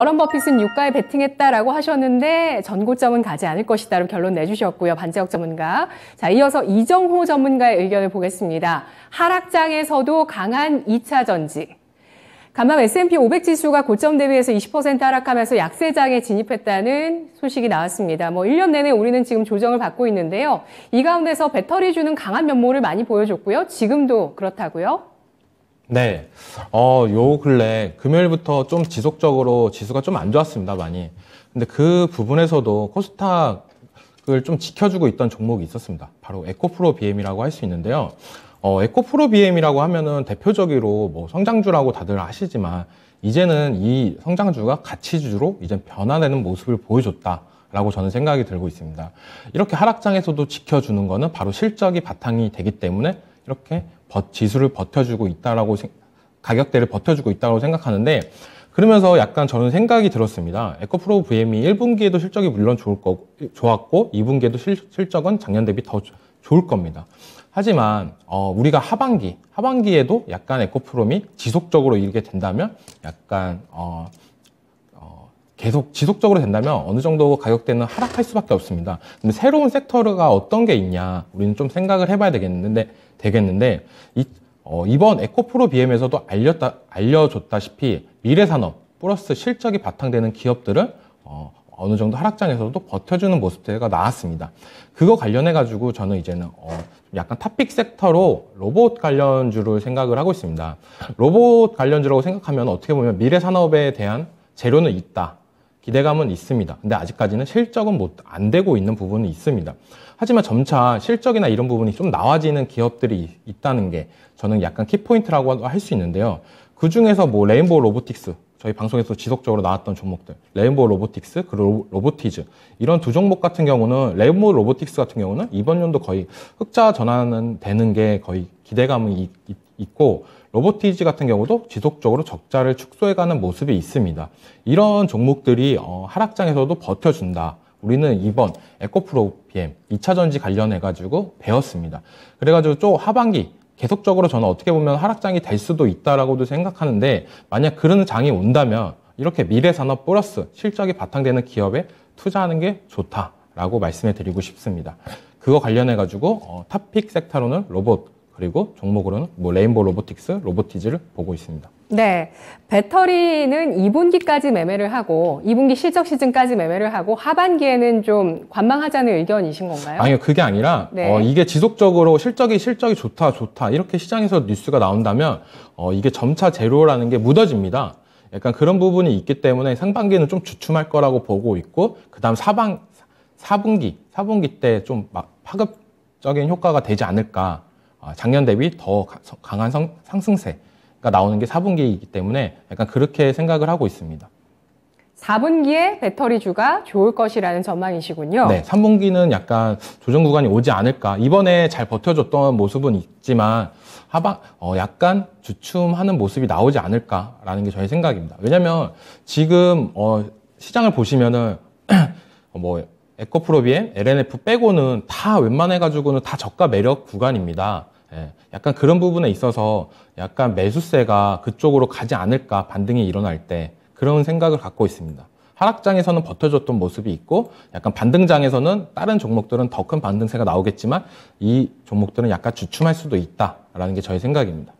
워런 버핏은 유가에 베팅했다라고 하셨는데 전고점은 가지 않을 것이다로 결론 내주셨고요. 반지역 전문가. 자, 이어서 이정호 전문가의 의견을 보겠습니다. 하락장에서도 강한 2차 전지. 간밤 S&P 500 지수가 고점 대비해서 20% 하락하면서 약세장에 진입했다는 소식이 나왔습니다. 뭐 1년 내내 우리는 지금 조정을 받고 있는데요. 이 가운데서 배터리 주는 강한 면모를 많이 보여줬고요. 지금도 그렇다고요. 네. 어, 요 근래 금요일부터 좀 지속적으로 지수가 좀 안 좋았습니다, 많이. 근데 그 부분에서도 코스닥을 좀 지켜주고 있던 종목이 있었습니다. 바로 에코프로 BM이라고 할 수 있는데요. 어, 에코프로 BM이라고 하면은 대표적으로 뭐 성장주라고 다들 아시지만 이제는 이 성장주가 가치주로 이제 변화되는 모습을 보여줬다. 라고 저는 생각이 들고 있습니다. 이렇게 하락장에서도 지켜주는 거는 바로 실적이 바탕이 되기 때문에 이렇게 버, 지수를 버텨주고 있다라고 가격대를 버텨주고 있다고 생각하는데 그러면서 약간 저는 생각이 들었습니다. 에코프로 VM이 1분기에도 실적이 물론 좋을 거 좋았고 2분기에도 실, 실적은 작년 대비 더 좋을 겁니다. 하지만 어, 우리가 하반기 하반기에도 약간 에코프롬이 지속적으로 이렇게 된다면 약간 어, 계속 지속적으로 된다면 어느 정도 가격대는 하락할 수밖에 없습니다. 근데 새로운 섹터가 어떤 게 있냐 우리는 좀 생각을 해봐야 되겠는데 되겠는데 이, 어, 이번 에코프로 BM에서도 알렸다, 알려줬다시피 미래산업 플러스 실적이 바탕되는 기업들은 어, 어느 정도 하락장에서도 버텨주는 모습들과 나왔습니다. 그거 관련해 가지고 저는 이제는 어, 약간 탑픽 섹터로 로봇 관련주를 생각을 하고 있습니다. 로봇 관련주라고 생각하면 어떻게 보면 미래 산업에 대한 재료는 있다. 기대감은 있습니다. 근데 아직까지는 실적은 못, 안 되고 있는 부분은 있습니다. 하지만 점차 실적이나 이런 부분이 좀 나아지는 기업들이 있다는 게 저는 약간 키포인트라고 할 수 있는데요. 그 중에서 뭐 레인보우 로보틱스, 저희 방송에서 지속적으로 나왔던 종목들 레인보우 로보틱스 그리고 로보티즈 이런 두 종목 같은 경우는 레인보우 로보틱스 같은 경우는 이번 연도 거의 흑자 전환은 되는 게 거의 기대감이 있고 로보티즈 같은 경우도 지속적으로 적자를 축소해가는 모습이 있습니다. 이런 종목들이 어, 하락장에서도 버텨준다. 우리는 이번 에코프로 PM 2차전지 관련해가지고 배웠습니다. 그래가지고 또 하반기 계속적으로 저는 어떻게 보면 하락장이 될 수도 있다라고도 생각하는데 만약 그런 장이 온다면 이렇게 미래산업 플러스 실적이 바탕되는 기업에 투자하는 게 좋다라고 말씀해 드리고 싶습니다. 그거 관련해가지고 어, 탑픽 섹터로는 로봇, 그리고 종목으로는 뭐레인보 로보틱스, 로보티즈를 보고 있습니다. 네. 배터리는 2분기까지 매매를 하고 2분기 실적 시즌까지 매매를 하고 하반기에는 좀 관망하자는 의견이신 건가요? 아니요. 그게 아니라 네. 어, 이게 지속적으로 실적이 실적이 좋다 좋다 이렇게 시장에서 뉴스가 나온다면 어, 이게 점차 제로라는 게묻어집니다 약간 그런 부분이 있기 때문에 상반기는 좀 주춤할 거라고 보고 있고 그다음 사방 4분기, 4분기 때 좀 파급적인 효과가 되지 않을까 아, 작년 대비 더 강한 성, 상승세가 나오는 게 4분기이기 때문에 약간 그렇게 생각을 하고 있습니다. 4분기에 배터리주가 좋을 것이라는 전망이시군요. 네, 3분기는 약간 조정 구간이 오지 않을까. 이번에 잘 버텨줬던 모습은 있지만 하방 어, 약간 주춤하는 모습이 나오지 않을까라는 게 저의 생각입니다. 왜냐하면 지금 어, 시장을 보시면은 뭐 에코프로비엠, LNF 빼고는 다 웬만해 가지고는 다 저가 매력 구간입니다. 예, 약간 그런 부분에 있어서 약간 매수세가 그쪽으로 가지 않을까 반등이 일어날 때 그런 생각을 갖고 있습니다. 하락장에서는 버텨줬던 모습이 있고 약간 반등장에서는 다른 종목들은 더 큰 반등세가 나오겠지만 이 종목들은 약간 주춤할 수도 있다라는 게저의 생각입니다.